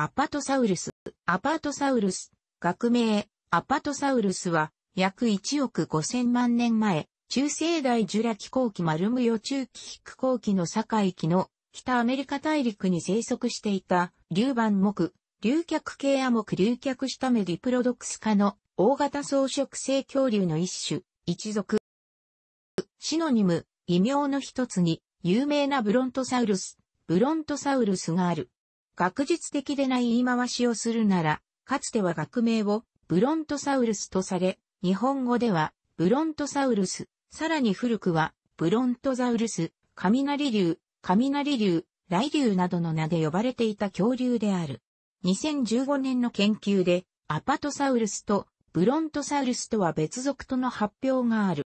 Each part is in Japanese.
アパトサウルス、アパトサウルス、学名、アパトサウルスは、約1億5000万年前、中世代ジュラ紀後期丸無予中期ヒ行ク後期の境域の北アメリカ大陸に生息していた、竜盤木、竜脚系亜木竜脚下目ディプロドクス科の大型草食性恐竜の一種、一族。シノニム、異名の一つに、有名なブロントサウルス、ブロントサウルスがある。学術的でない言い回しをするなら、かつては学名をブロントサウルスとされ、日本語ではブロントサウルス、さらに古くはブロントザウルス、雷竜、雷竜、雷竜などの名で呼ばれていた恐竜である。2015年の研究で、アパトサウルスとブロントサウルスとは別属との発表がある。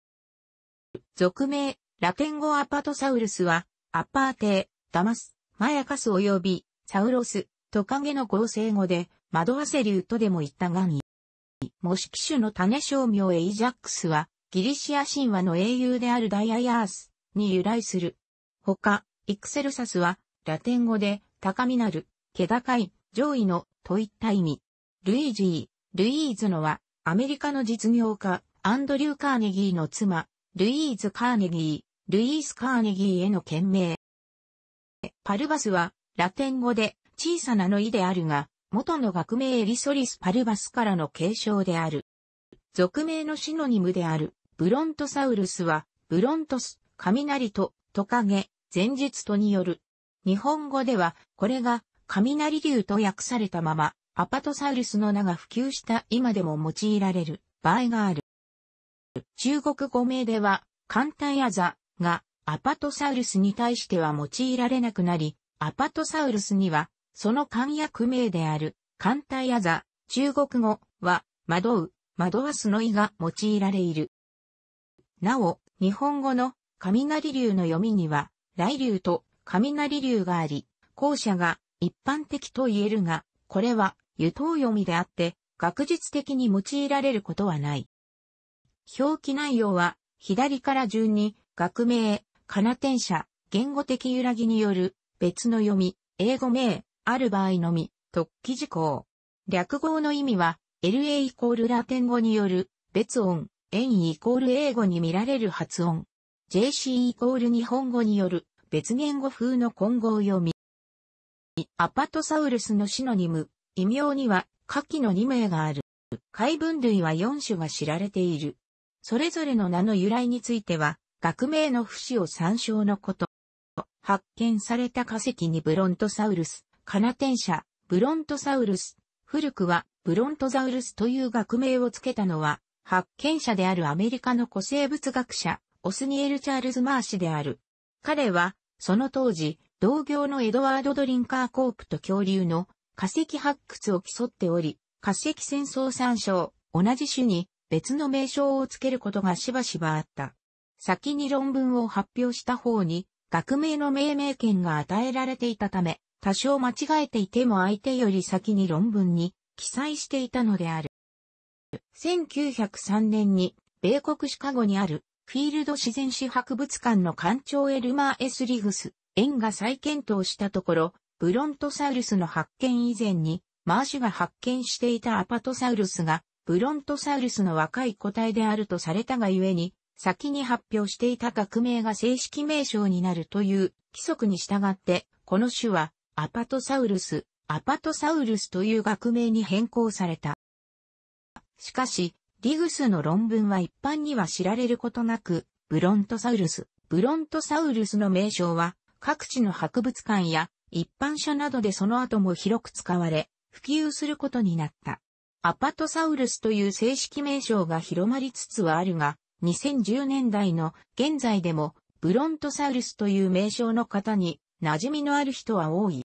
俗名、ラテン語アパトサウルスは、アパーテー、ダマス、マヤカス及び、サウロス、トカゲの合成語で、惑わせ竜とでも言ったがに、模式種の種商名エイジャックスは、ギリシア神話の英雄であるダイアヤースに由来する。他、イクセルサスは、ラテン語で、高みなる、気高い、上位の、といった意味。ルイージー、ルイーズのは、アメリカの実業家、アンドリュー・カーネギーの妻、ルイーズ・カーネギー、ルイース・カーネギーへの懸命。パルバスは、ラテン語で小さなの意であるが、元の学名エリソリスパルバスからの継承である。俗名のシノニムである、ブロントサウルスは、ブロントス、雷と、トカゲ、前述とによる。日本語では、これが、雷竜と訳されたまま、アパトサウルスの名が普及した今でも用いられる場合がある。中国語名では、簡単やザがアパトサウルスに対しては用いられなくなり、アパトサウルスには、その漢訳名である、艦隊アザ、中国語は、惑う、惑わすの意が用いられいる。なお、日本語の雷流の読みには、雷流と雷流があり、後者が一般的と言えるが、これは湯頭読みであって、学術的に用いられることはない。表記内容は、左から順に、学名、ナテン社、言語的揺らぎによる別の読み、英語名、ある場合のみ、特記事項。略語の意味は、LA イコールラテン語による、別音、円イコール英語に見られる発音。JC イコール日本語による、別言語風の混合読み。アパトサウルスのシノニム、異名には、下記の2名がある。解分類は4種が知られている。それぞれの名の由来については、学名の不死を参照のこと。発見された化石にブロントサウルス、カナテン社、ブロントサウルス、古くはブロントザウルスという学名をつけたのは、発見者であるアメリカの古生物学者、オスニエル・チャールズ・マー氏である。彼は、その当時、同業のエドワード・ドリンカー・コープと恐竜の化石発掘を競っており、化石戦争参照、同じ種に別の名称をつけることがしばしばあった。先に論文を発表した方に学名の命名権が与えられていたため、多少間違えていても相手より先に論文に記載していたのである。1903年に、米国シカゴにあるフィールド自然史博物館の館長エルマー・エスリグス、園が再検討したところ、ブロントサウルスの発見以前に、マーシュが発見していたアパトサウルスが、ブロントサウルスの若い個体であるとされたがゆえに、先に発表していた学名が正式名称になるという規則に従って、この種はアパトサウルス、アパトサウルスという学名に変更された。しかし、リグスの論文は一般には知られることなく、ブロントサウルス、ブロントサウルスの名称は各地の博物館や一般書などでその後も広く使われ、普及することになった。アパトサウルスという正式名称が広まりつつはあるが、2010年代の現在でもブロントサウルスという名称の方に馴染みのある人は多い。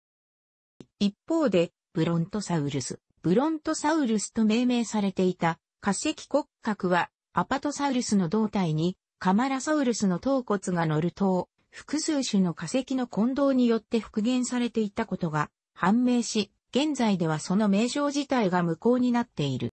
一方で、ブロントサウルス、ブロントサウルスと命名されていた化石骨格はアパトサウルスの胴体にカマラサウルスの頭骨が乗ると、複数種の化石の混同によって復元されていたことが判明し、現在ではその名称自体が無効になっている。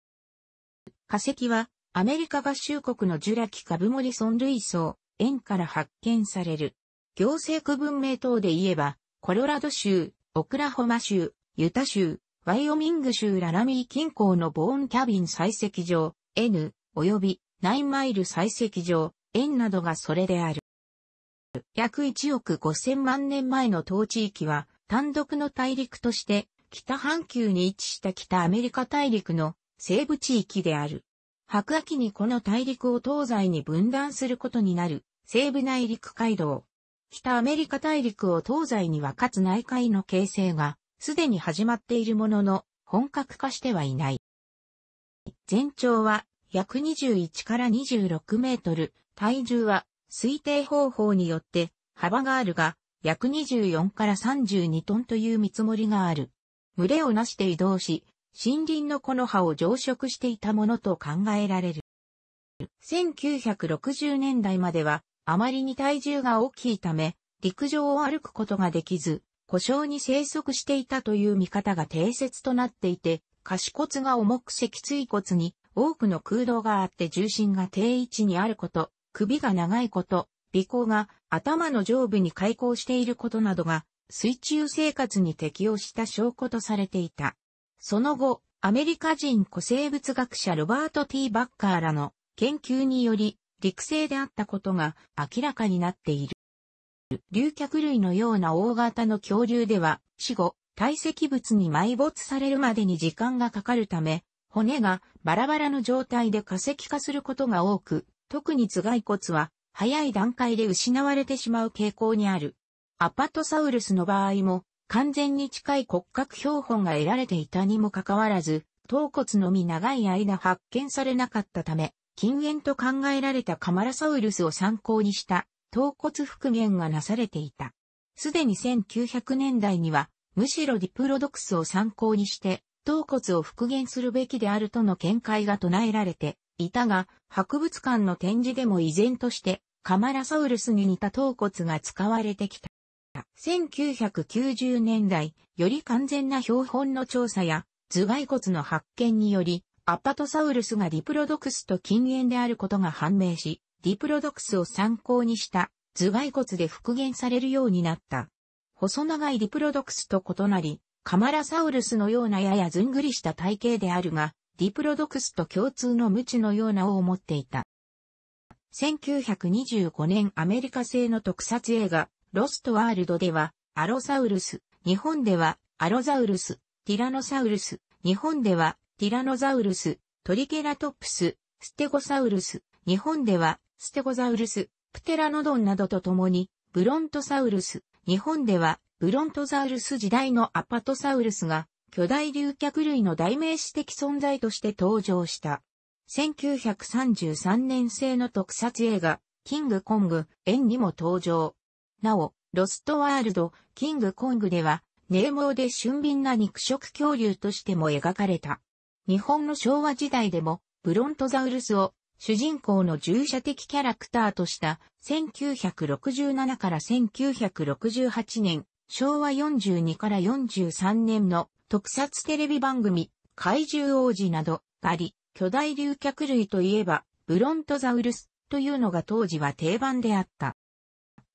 化石はアメリカ合衆国のジュラ紀ブモリソン類層、円から発見される。行政区分名等で言えば、コロラド州、オクラホマ州、ユタ州、ワイオミング州ララミー近郊のボーンキャビン採石場、N、及びナインマイル採石場、円などがそれである。約1億5000万年前の当地域は、単独の大陸として、北半球に位置した北アメリカ大陸の西部地域である。白亜紀にこの大陸を東西に分断することになる、西部内陸街道。北アメリカ大陸を東西に分かつ内海の形成が、すでに始まっているものの、本格化してはいない。全長は約21から26メートル、体重は推定方法によって幅があるが、約24から32トンという見積もりがある。群れをなして移動し、森林の木の葉を常食していたものと考えられる。1960年代までは、あまりに体重が大きいため、陸上を歩くことができず、故障に生息していたという見方が定説となっていて、下肢骨が重く脊椎骨に多くの空洞があって重心が定位置にあること、首が長いこと、鼻孔が頭の上部に開口していることなどが水中生活に適応した証拠とされていた。その後、アメリカ人古生物学者ロバート・ T・ バッカーらの研究により、陸生であったことが明らかになっている。竜脚類のような大型の恐竜では、死後、堆積物に埋没されるまでに時間がかかるため、骨がバラバラの状態で化石化することが多く、特に頭蓋骨は早い段階で失われてしまう傾向にある。アパトサウルスの場合も完全に近い骨格標本が得られていたにもかかわらず、頭骨のみ長い間発見されなかったため、禁煙と考えられたカマラサウルスを参考にした頭骨復元がなされていた。すでに1900年代には、むしろディプロドクスを参考にして、頭骨を復元するべきであるとの見解が唱えられていたが、博物館の展示でも依然として、カマラサウルスに似た頭骨が使われてきた。1990年代、より完全な標本の調査や頭蓋骨の発見により、アパトサウルスがディプロドクスと禁煙であることが判明し、ディプロドクスを参考にした頭蓋骨で復元されるようになった。細長いディプロドクスと異なり、カマラサウルスのようなややずんぐりした体型であるが、ディプロドクスと共通の無知のような尾を持っていた。1925年アメリカ製の特撮映画、ロストワールドでは、アロサウルス、日本では、アロザウルス、ティラノサウルス、日本では、ティラノザウルス、トリケラトプス、ステゴサウルス、日本では、ステゴザウルス、プテラノドンなどと共に、ブロントサウルス、日本では、ブロントザウルス時代のアパトサウルスが、巨大竜脚類の代名詞的存在として登場した。1933年製の特撮映画、キングコング、縁にも登場。なお、ロストワールド、キングコングでは、ネーモーで俊敏な肉食恐竜としても描かれた。日本の昭和時代でも、ブロントザウルスを主人公の従者的キャラクターとした1967から1968年、昭和42から43年の特撮テレビ番組、怪獣王子など、あり、巨大竜脚類といえば、ブロントザウルスというのが当時は定番であった。